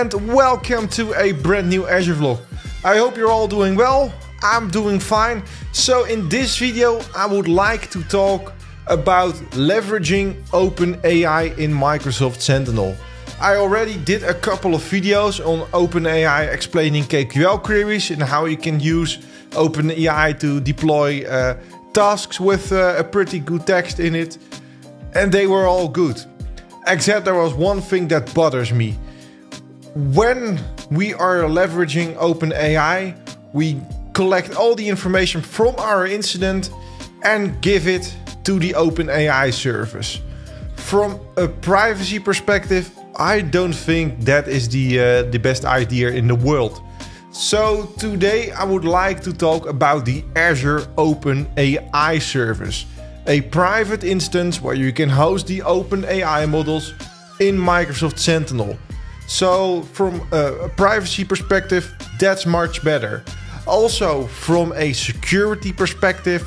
and welcome to a brand new Azure vlog. I hope you're all doing well, I'm doing fine. So in this video I would like to talk about leveraging OpenAI in Microsoft Sentinel. I already did a couple of videos on OpenAI explaining KQL queries and how you can use OpenAI to deploy uh, tasks with uh, a pretty good text in it. And they were all good. Except there was one thing that bothers me when we are leveraging OpenAI, we collect all the information from our incident and give it to the OpenAI service. From a privacy perspective, I don't think that is the, uh, the best idea in the world. So today I would like to talk about the Azure OpenAI service, a private instance where you can host the OpenAI models in Microsoft Sentinel. So, from a privacy perspective, that's much better. Also, from a security perspective,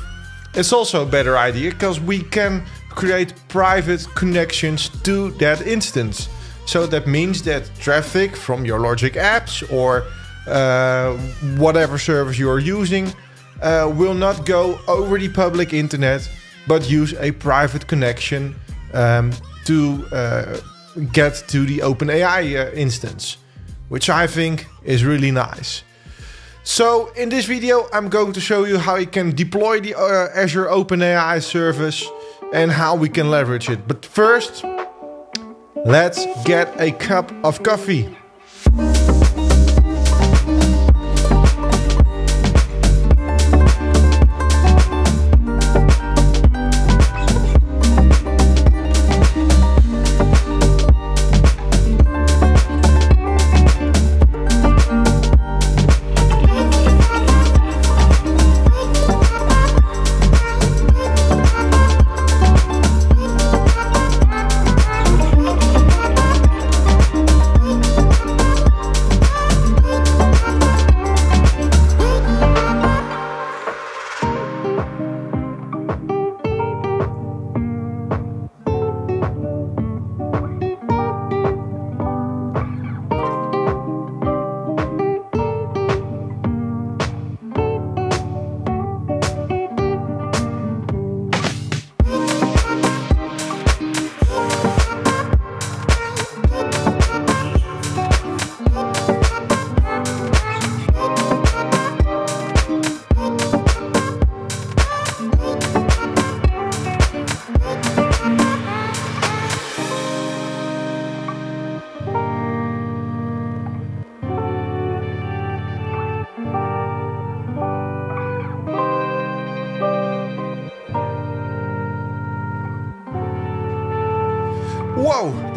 it's also a better idea because we can create private connections to that instance. So, that means that traffic from your Logic apps or uh, whatever service you are using uh, will not go over the public internet but use a private connection um, to. Uh, get to the OpenAI uh, instance, which I think is really nice. So in this video, I'm going to show you how you can deploy the uh, Azure OpenAI service and how we can leverage it. But first, let's get a cup of coffee.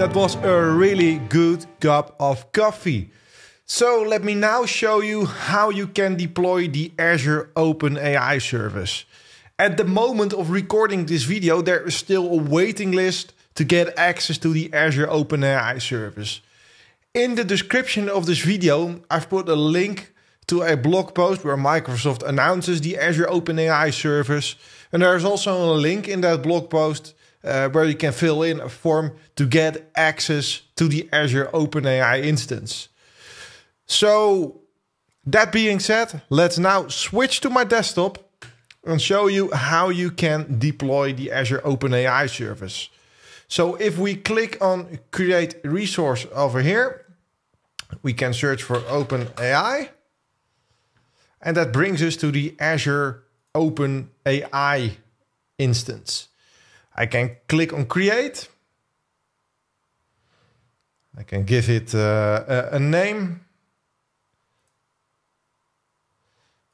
That was a really good cup of coffee. So let me now show you how you can deploy the Azure OpenAI service. At the moment of recording this video, there is still a waiting list to get access to the Azure OpenAI service. In the description of this video, I've put a link to a blog post where Microsoft announces the Azure OpenAI service. And there's also a link in that blog post uh, where you can fill in a form to get access to the Azure OpenAI instance. So, that being said, let's now switch to my desktop and show you how you can deploy the Azure OpenAI service. So if we click on create resource over here, we can search for OpenAI. And that brings us to the Azure OpenAI instance. I can click on create. I can give it uh, a, a name.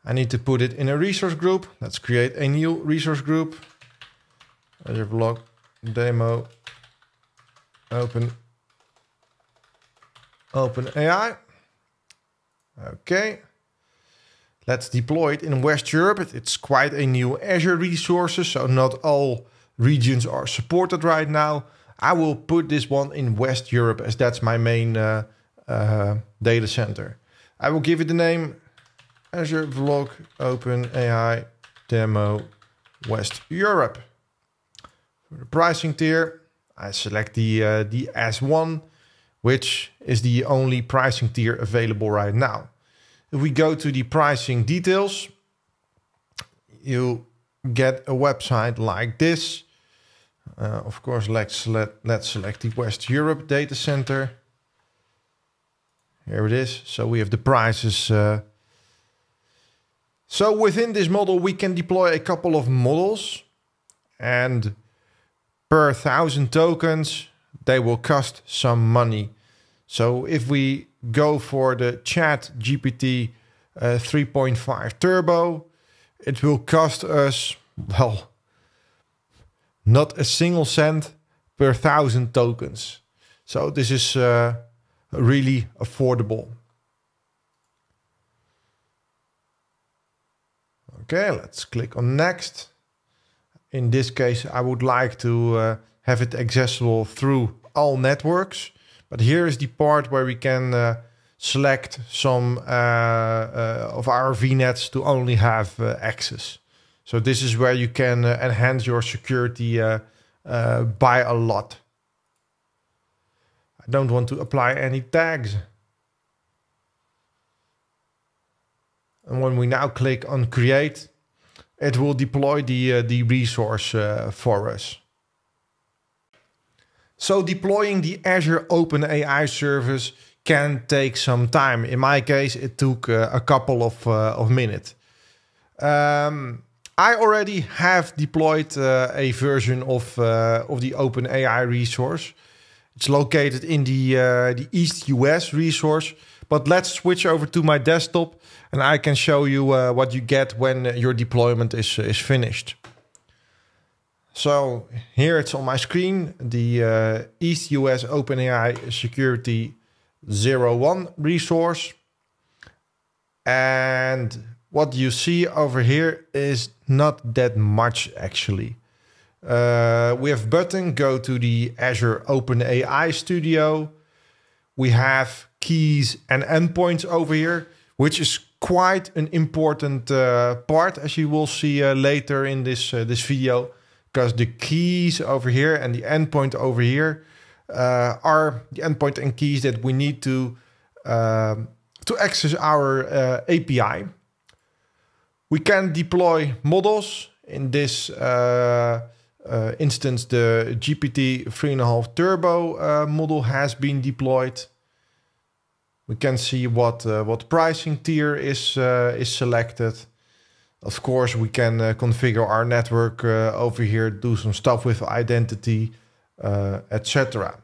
I need to put it in a resource group. Let's create a new resource group. Azure blog demo open open AI. Okay. Let's deploy it in West Europe. It's quite a new Azure resources, so not all regions are supported right now. I will put this one in West Europe as that's my main uh, uh, data center. I will give it the name Azure Vlog Open AI Demo West Europe. For the pricing tier, I select the, uh, the S1, which is the only pricing tier available right now. If we go to the pricing details, you get a website like this uh, of course, let's, let, let's select the West Europe data center. Here it is. So we have the prices. Uh, so within this model, we can deploy a couple of models and per thousand tokens, they will cost some money. So if we go for the chat GPT uh, 3.5 turbo, it will cost us, well, not a single cent per thousand tokens. So this is uh, really affordable. Okay, let's click on next. In this case, I would like to uh, have it accessible through all networks. But here is the part where we can uh, select some uh, uh, of our VNets to only have uh, access. So this is where you can uh, enhance your security uh, uh, by a lot. I don't want to apply any tags. And when we now click on create, it will deploy the, uh, the resource uh, for us. So deploying the Azure OpenAI service can take some time. In my case, it took uh, a couple of, of minutes. Um, I already have deployed uh, a version of uh, of the OpenAI resource. It's located in the uh, the East US resource. But let's switch over to my desktop, and I can show you uh, what you get when your deployment is uh, is finished. So here it's on my screen, the uh, East US OpenAI Security 01 resource. And what you see over here is not that much actually. Uh, we have button, go to the Azure OpenAI Studio. We have keys and endpoints over here, which is quite an important uh, part, as you will see uh, later in this, uh, this video, because the keys over here and the endpoint over here uh, are the endpoint and keys that we need to, um, to access our uh, API. We can deploy models. In this uh, uh, instance, the GPT 3.5 Turbo uh, model has been deployed. We can see what what pricing tier is is selected. Of course, we can uh, configure our network uh, over here, do some stuff with identity, uh, etc.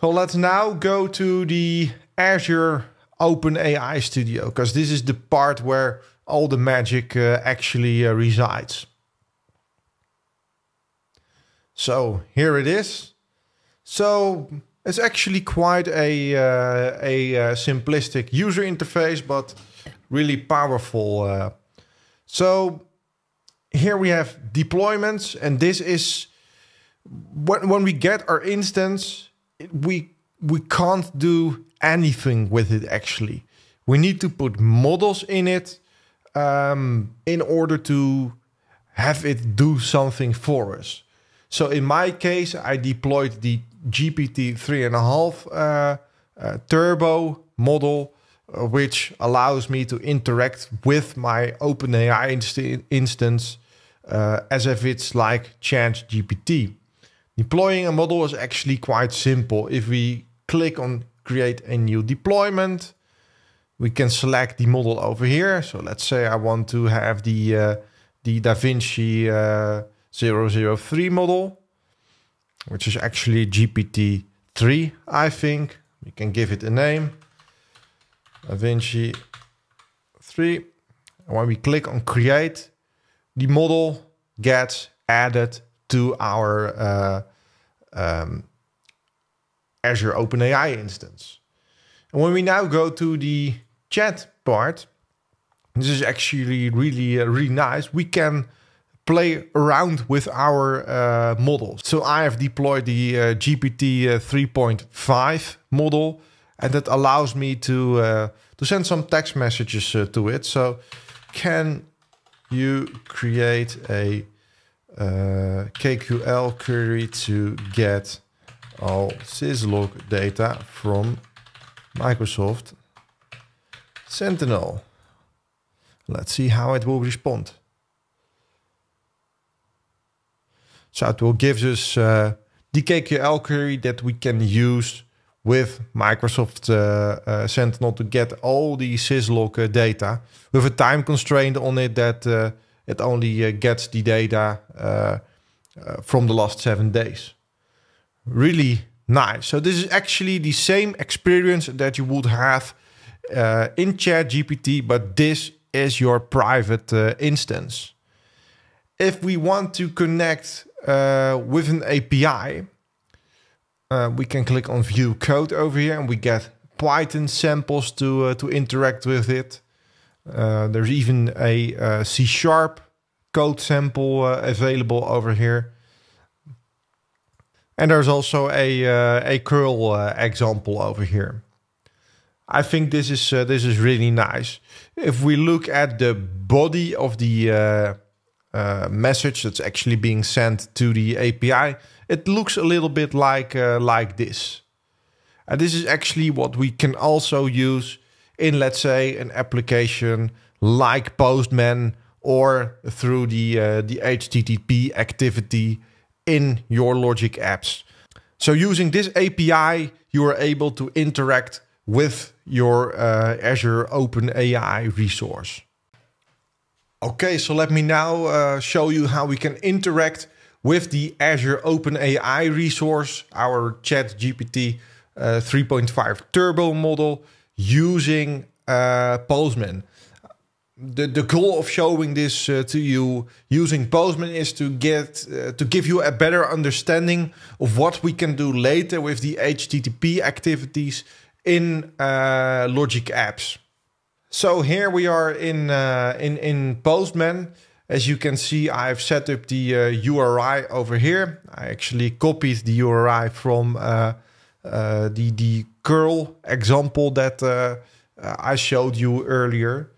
So let's now go to the Azure open AI studio because this is the part where all the magic uh, actually uh, resides. So here it is. So it's actually quite a uh, a uh, simplistic user interface, but really powerful. Uh. so here we have deployments, and this is when when we get our instance, we we can't do anything with it actually. We need to put models in it um, in order to have it do something for us. So in my case, I deployed the GPT 3.5 uh, uh, Turbo model, uh, which allows me to interact with my OpenAI inst- instance uh, as if it's like GPT. Deploying a model is actually quite simple. If we click on create a new deployment. We can select the model over here. So let's say I want to have the, uh, the DaVinci uh, 003 model, which is actually GPT-3, I think. We can give it a name, DaVinci 3. And when we click on create, the model gets added to our uh, um, Azure OpenAI instance. And when we now go to the chat part, this is actually really, uh, really nice. We can play around with our uh, models. So I have deployed the uh, GPT uh, 3.5 model, and that allows me to, uh, to send some text messages uh, to it. So can you create a KQL query to get all syslog data from Microsoft Sentinel. Let's see how it will respond. So it will give us uh, KQL query that we can use with Microsoft uh, uh, Sentinel to get all the syslog uh, data with a time constraint on it that uh, it only uh, gets the data from the last seven days really nice. So this is actually the same experience that you would have uh, in GPT, but this is your private uh, instance. If we want to connect uh, with an API, uh, we can click on View Code over here, and we get Python samples to uh, to interact with it. Uh, there's even a C Sharp code sample available over here. And there's also a, uh, a curl uh, example over here. I think this is, uh, this is really nice. If we look at the body of the message that's actually being sent to the API, it looks a little bit like, like this. And this is actually what we can also use in, let's say, an application like Postman or through the, the HTTP activity in your Logic apps. So using this API, you are able to interact with your uh, Azure OpenAI resource. Okay, so let me now uh, show you how we can interact with the Azure OpenAI resource, our ChatGPT uh, 3.5 Turbo model using uh, Postman the, the goal of showing this uh, to you using Postman is to get uh, to give you a better understanding of what we can do later with the HTTP activities in uh, Logic apps. So here we are in uh, in in Postman. As you can see, I've set up the URI uh, over here. I actually copied the URI from uh, the the curl example that I showed you earlier.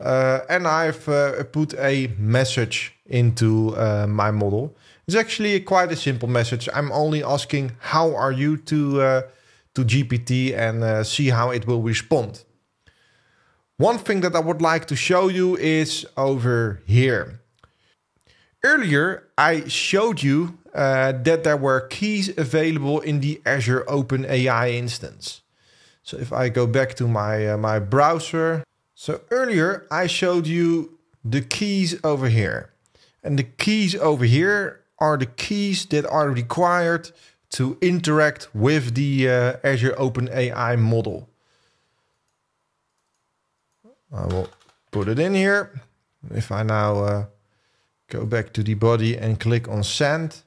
Uh, and I've uh, put a message into uh, my model. It's actually quite a simple message. I'm only asking how are you to uh, to GPT and uh, see how it will respond. One thing that I would like to show you is over here. Earlier, I showed you uh, that there were keys available in the Azure OpenAI instance. So if I go back to my my browser, so earlier I showed you the keys over here. And the keys over here are the keys that are required to interact with the uh, Azure OpenAI model. I will put it in here. If I now uh, go back to the body and click on send,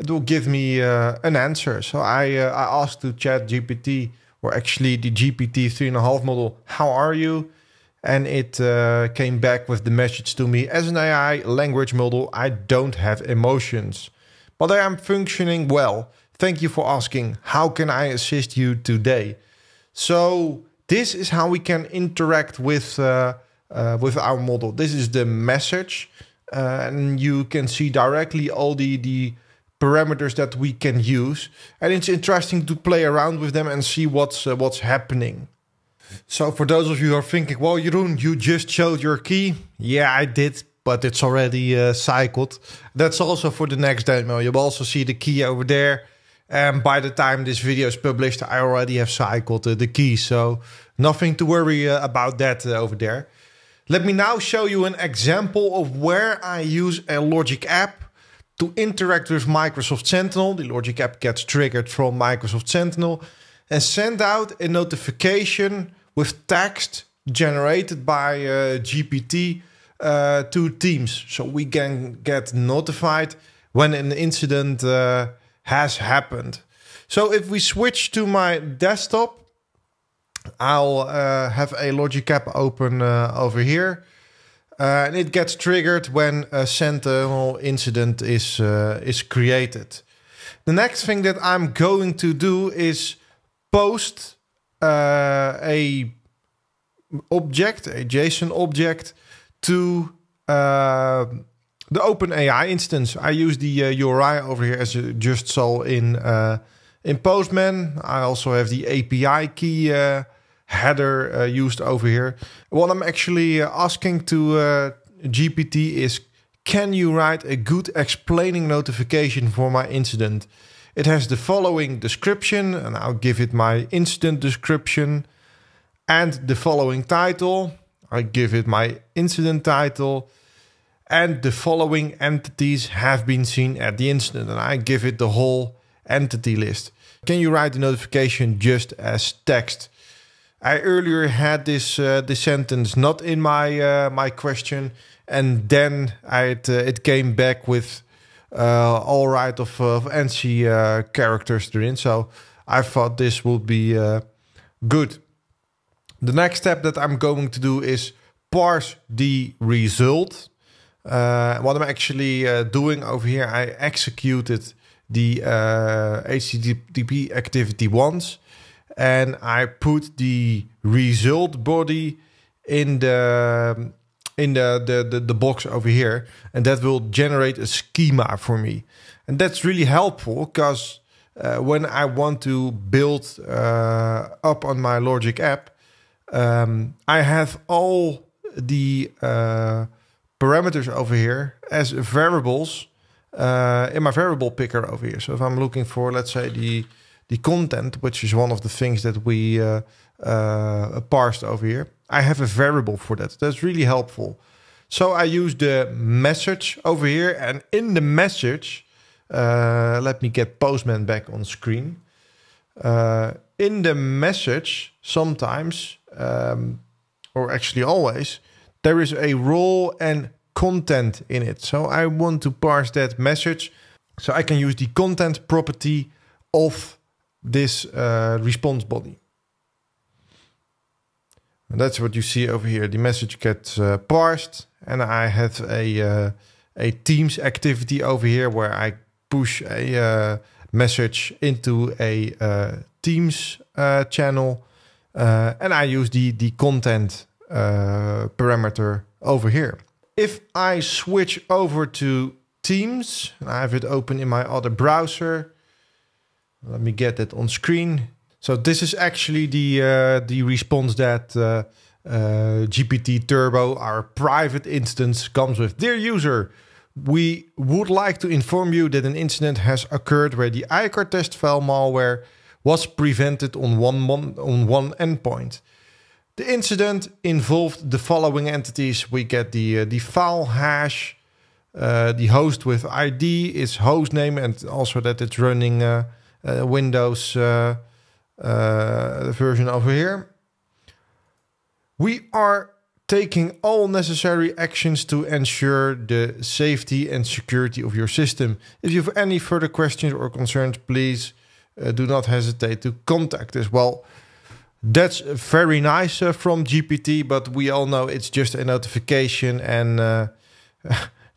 it will give me uh, an answer. So I, uh, I asked to chat GPT or actually the GPT 3.5 model, how are you? And it uh, came back with the message to me as an AI language model, I don't have emotions, but I am functioning well. Thank you for asking. How can I assist you today? So, this is how we can interact with, uh, uh, with our model. This is the message. Uh, and you can see directly all the, the parameters that we can use. And it's interesting to play around with them and see what's uh, what's happening. So for those of you who are thinking, well, Jeroen, you just showed your key. Yeah, I did, but it's already uh, cycled. That's also for the next demo. You'll also see the key over there. And by the time this video is published, I already have cycled uh, the key. So nothing to worry uh, about that uh, over there. Let me now show you an example of where I use a Logic app to interact with Microsoft Sentinel. The logic app gets triggered from Microsoft Sentinel and send out a notification with text generated by uh, GPT uh, to Teams. So we can get notified when an incident uh, has happened. So if we switch to my desktop, I'll uh, have a logic app open uh, over here. Uh, and it gets triggered when a sentinel incident is uh, is created. The next thing that I'm going to do is post uh, a object, a JSON object, to uh, the OpenAI instance. I use the URI uh, over here as you just saw in uh, in Postman. I also have the API key header uh, used over here. What I'm actually uh, asking to uh, GPT is, can you write a good explaining notification for my incident? It has the following description, and I'll give it my incident description and the following title. I give it my incident title and the following entities have been seen at the incident and I give it the whole entity list. Can you write the notification just as text? I earlier had this uh, sentence not in my uh, my question, and then I uh, it came back with uh, all right of, of NC uh, characters therein. So I thought this would be uh, good. The next step that I'm going to do is parse the result. Uh, what I'm actually uh, doing over here, I executed the uh, HTTP activity once and I put the result body in the in the, the, the, the, box over here and that will generate a schema for me. And that's really helpful because uh, when I want to build uh, up on my Logic app, um, I have all the uh, parameters over here as variables uh, in my variable picker over here. So if I'm looking for, let's say the the content, which is one of the things that we uh, uh, parsed over here, I have a variable for that. That's really helpful. So I use the message over here, and in the message, uh, let me get Postman back on screen. Uh, in the message, sometimes, um, or actually always, there is a role and content in it. So I want to parse that message. So I can use the content property of this uh, response body. And that's what you see over here. The message gets uh, parsed and I have a, uh, a Teams activity over here where I push a uh, message into a uh, Teams uh, channel and I use the, the content parameter over here. If I switch over to Teams, I have it open in my other browser, let me get it on screen. So this is actually the uh, the response that uh, uh, GPT Turbo, our private instance, comes with. Dear user, we would like to inform you that an incident has occurred where the iCard test file malware was prevented on one, one on one endpoint. The incident involved the following entities. We get the uh, the file hash, uh, the host with ID, its host name, and also that it's running uh, uh, Windows uh, uh, version over here. We are taking all necessary actions to ensure the safety and security of your system. If you have any further questions or concerns, please uh, do not hesitate to contact us. Well, that's very nice uh, from GPT, but we all know it's just a notification and uh,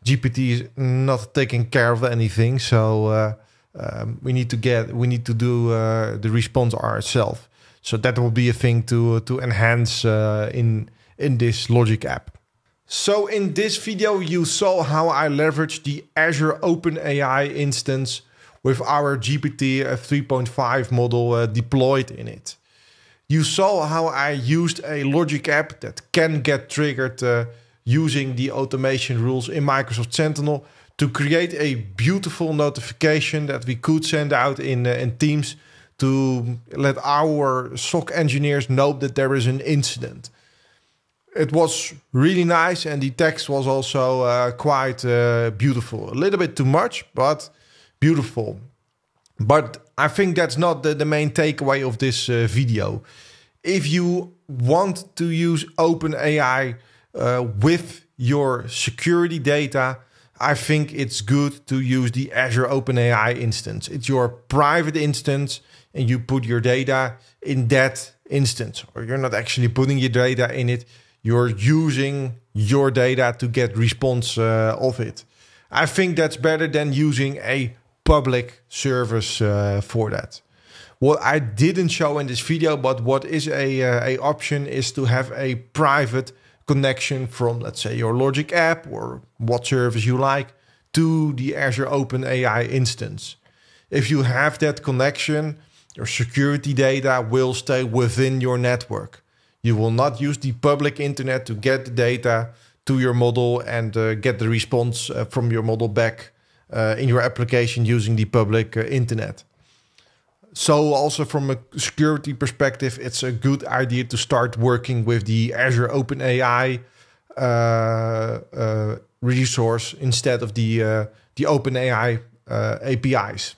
GPT is not taking care of anything. So um, we need to get we need to do uh, the response ourselves. So that will be a thing to uh, to enhance uh, in in this Logic app. So in this video, you saw how I leveraged the Azure OpenAI instance with our GPT uh, 3.5 model uh, deployed in it. You saw how I used a Logic app that can get triggered uh, using the automation rules in Microsoft Sentinel to create a beautiful notification that we could send out in, uh, in Teams to let our SOC engineers know that there is an incident. It was really nice, and the text was also uh, quite uh, beautiful. A little bit too much, but beautiful. But I think that's not the, the main takeaway of this uh, video. If you want to use OpenAI uh, with your security data, I think it's good to use the Azure OpenAI instance. It's your private instance, and you put your data in that instance, or you're not actually putting your data in it. You're using your data to get response uh, of it. I think that's better than using a public service uh, for that. What I didn't show in this video, but what is a, uh, a option is to have a private connection from, let's say, your Logic app or what service you like to the Azure OpenAI instance. If you have that connection, your security data will stay within your network. You will not use the public internet to get the data to your model and uh, get the response uh, from your model back uh, in your application using the public uh, internet. So also from a security perspective, it's a good idea to start working with the Azure OpenAI uh, uh, resource instead of the uh, the OpenAI uh, APIs.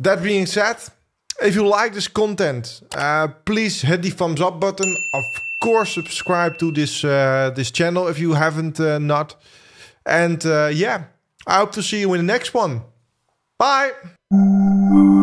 That being said, if you like this content, uh, please hit the thumbs up button. Of course, subscribe to this uh, this channel if you haven't uh, not. And uh, yeah, I hope to see you in the next one. Bye.